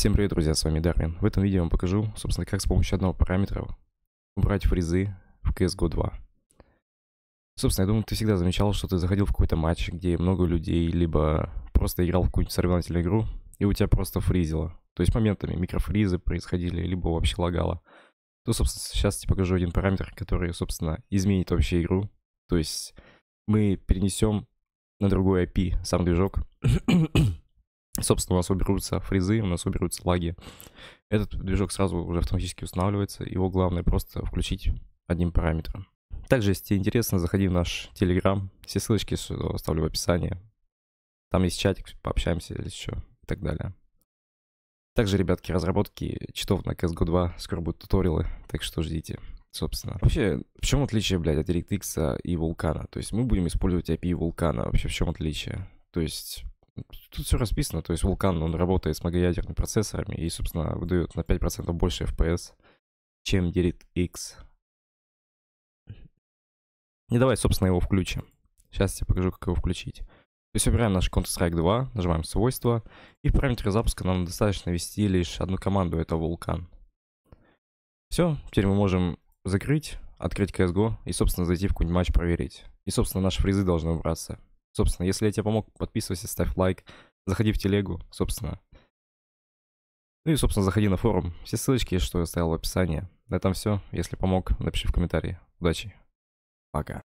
Всем привет, друзья, с вами Дарвин. В этом видео я вам покажу, собственно, как с помощью одного параметра убрать фризы в CSGO 2. Собственно, я думаю, ты всегда замечал, что ты заходил в какой-то матч, где много людей, либо просто играл в какую-нибудь соревновательную игру, и у тебя просто фризило. То есть моментами микрофризы происходили, либо вообще лагало. То, ну, собственно, сейчас я тебе покажу один параметр, который, собственно, изменит вообще игру. То есть мы перенесем на другой IP сам движок. Собственно, у нас уберутся фризы, у нас уберутся лаги. Этот движок сразу уже автоматически устанавливается. Его главное просто включить одним параметром. Также, если тебе интересно, заходи в наш Telegram. Все ссылочки оставлю в описании. Там есть чатик, пообщаемся или еще и так далее. Также, ребятки, разработки читов на CSGO 2. Скоро будут туториалы, так что ждите, собственно. Вообще, в чем отличие, блядь, от DirectX и Вулкана? То есть мы будем использовать API Вулкана. Вообще, в чем отличие? То есть Тут все расписано, то есть вулкан, он работает с многоядерными процессорами и, собственно, выдает на 5% больше FPS, чем DirectX. И ну, давай, собственно, его включим. Сейчас я покажу, как его включить. То есть выбираем наш Counter-Strike 2, нажимаем свойства, и в параметре запуска нам достаточно ввести лишь одну команду, это вулкан. Все, теперь мы можем закрыть, открыть CSGO и, собственно, зайти в какой-нибудь матч проверить. И, собственно, наши фризы должны убраться. Собственно, если я тебе помог, подписывайся, ставь лайк, заходи в телегу, собственно. Ну и, собственно, заходи на форум. Все ссылочки, что я оставил в описании. На этом все. Если помог, напиши в комментарии. Удачи. Пока.